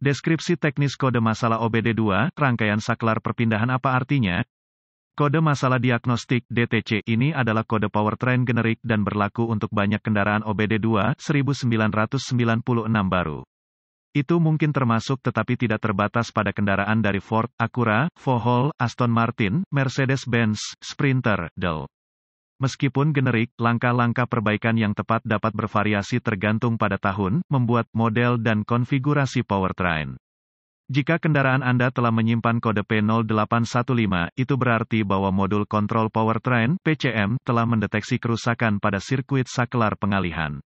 Deskripsi teknis kode masalah OBD2, rangkaian saklar perpindahan apa artinya? Kode masalah diagnostik DTC ini adalah kode powertrain generik dan berlaku untuk banyak kendaraan OBD2 1996 baru. Itu mungkin termasuk tetapi tidak terbatas pada kendaraan dari Ford, Acura, Vauxhall, Aston Martin, Mercedes-Benz, Sprinter, Dell. Meskipun generik, langkah-langkah perbaikan yang tepat dapat bervariasi tergantung pada tahun, membuat model dan konfigurasi powertrain. Jika kendaraan Anda telah menyimpan kode P0815, itu berarti bahwa modul kontrol powertrain (PCM) telah mendeteksi kerusakan pada sirkuit saklar pengalihan.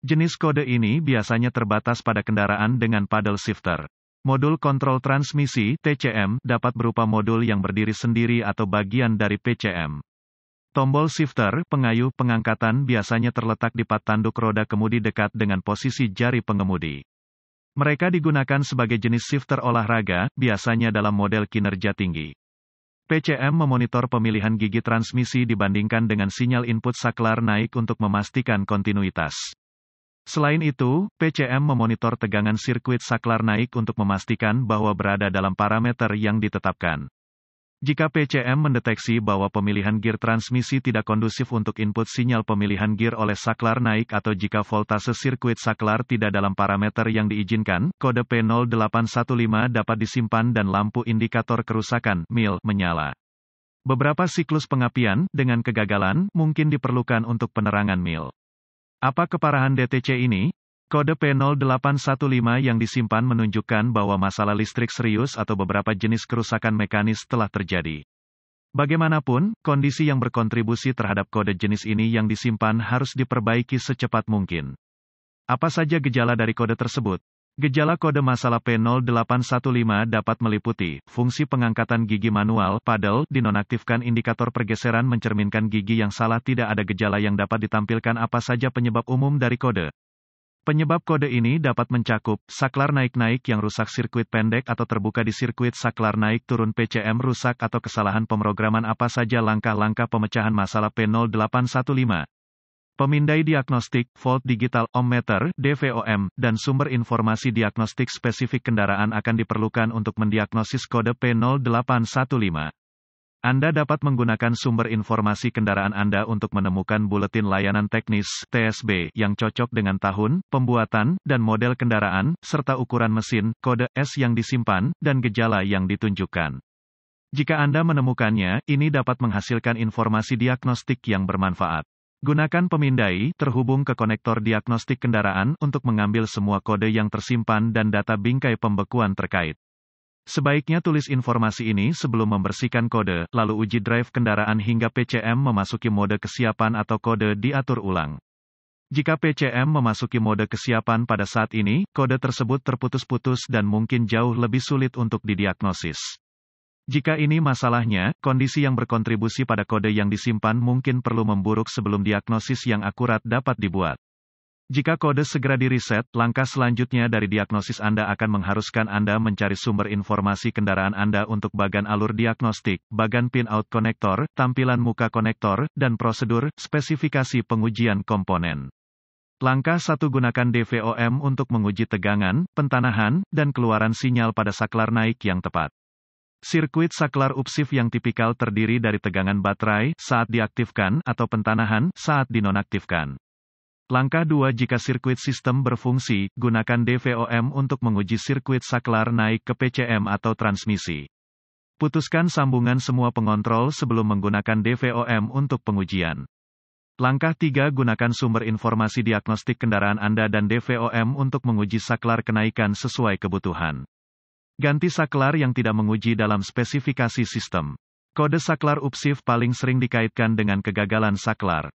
Jenis kode ini biasanya terbatas pada kendaraan dengan paddle shifter. Modul kontrol transmisi (TCM) dapat berupa modul yang berdiri sendiri atau bagian dari PCM. Tombol shifter pengayuh pengangkatan biasanya terletak di pad tanduk roda kemudi dekat dengan posisi jari pengemudi. Mereka digunakan sebagai jenis shifter olahraga, biasanya dalam model kinerja tinggi. PCM memonitor pemilihan gigi transmisi dibandingkan dengan sinyal input saklar naik untuk memastikan kontinuitas. Selain itu, PCM memonitor tegangan sirkuit saklar naik untuk memastikan bahwa berada dalam parameter yang ditetapkan. Jika PCM mendeteksi bahwa pemilihan gear transmisi tidak kondusif untuk input sinyal pemilihan gear oleh saklar naik atau jika voltase sirkuit saklar tidak dalam parameter yang diizinkan, kode P0815 dapat disimpan dan lampu indikator kerusakan (MIL) menyala. Beberapa siklus pengapian dengan kegagalan mungkin diperlukan untuk penerangan MIL. Apa keparahan DTC ini? Kode P0815 yang disimpan menunjukkan bahwa masalah listrik serius atau beberapa jenis kerusakan mekanis telah terjadi. Bagaimanapun, kondisi yang berkontribusi terhadap kode jenis ini yang disimpan harus diperbaiki secepat mungkin. Apa saja gejala dari kode tersebut? Gejala kode masalah P0815 dapat meliputi fungsi pengangkatan gigi manual (paddle) dinonaktifkan indikator pergeseran mencerminkan gigi yang salah tidak ada gejala yang dapat ditampilkan apa saja penyebab umum dari kode. Penyebab kode ini dapat mencakup saklar naik-naik yang rusak sirkuit pendek atau terbuka di sirkuit saklar naik turun PCM rusak atau kesalahan pemrograman apa saja langkah-langkah pemecahan masalah P0815. Pemindai diagnostik, volt digital, ohmmeter, DVOM, dan sumber informasi diagnostik spesifik kendaraan akan diperlukan untuk mendiagnosis kode P0815. Anda dapat menggunakan sumber informasi kendaraan Anda untuk menemukan buletin layanan teknis (TSB) yang cocok dengan tahun, pembuatan, dan model kendaraan, serta ukuran mesin, kode S yang disimpan, dan gejala yang ditunjukkan. Jika Anda menemukannya, ini dapat menghasilkan informasi diagnostik yang bermanfaat. Gunakan pemindai terhubung ke konektor diagnostik kendaraan untuk mengambil semua kode yang tersimpan dan data bingkai pembekuan terkait. Sebaiknya tulis informasi ini sebelum membersihkan kode, lalu uji drive kendaraan hingga PCM memasuki mode kesiapan atau kode diatur ulang. Jika PCM memasuki mode kesiapan pada saat ini, kode tersebut terputus-putus dan mungkin jauh lebih sulit untuk didiagnosis. Jika ini masalahnya, kondisi yang berkontribusi pada kode yang disimpan mungkin perlu memburuk sebelum diagnosis yang akurat dapat dibuat. Jika kode segera diriset, langkah selanjutnya dari diagnosis Anda akan mengharuskan Anda mencari sumber informasi kendaraan Anda untuk bagan alur diagnostik, bagan pin-out konektor, tampilan muka konektor, dan prosedur, spesifikasi pengujian komponen. Langkah satu gunakan DVOM untuk menguji tegangan, pentanahan, dan keluaran sinyal pada saklar naik yang tepat. Sirkuit saklar upsif yang tipikal terdiri dari tegangan baterai saat diaktifkan atau pentanahan saat dinonaktifkan. Langkah 2 Jika sirkuit sistem berfungsi, gunakan DVOM untuk menguji sirkuit saklar naik ke PCM atau transmisi. Putuskan sambungan semua pengontrol sebelum menggunakan DVOM untuk pengujian. Langkah 3 Gunakan sumber informasi diagnostik kendaraan Anda dan DVOM untuk menguji saklar kenaikan sesuai kebutuhan. Ganti saklar yang tidak menguji dalam spesifikasi sistem. Kode saklar upsif paling sering dikaitkan dengan kegagalan saklar.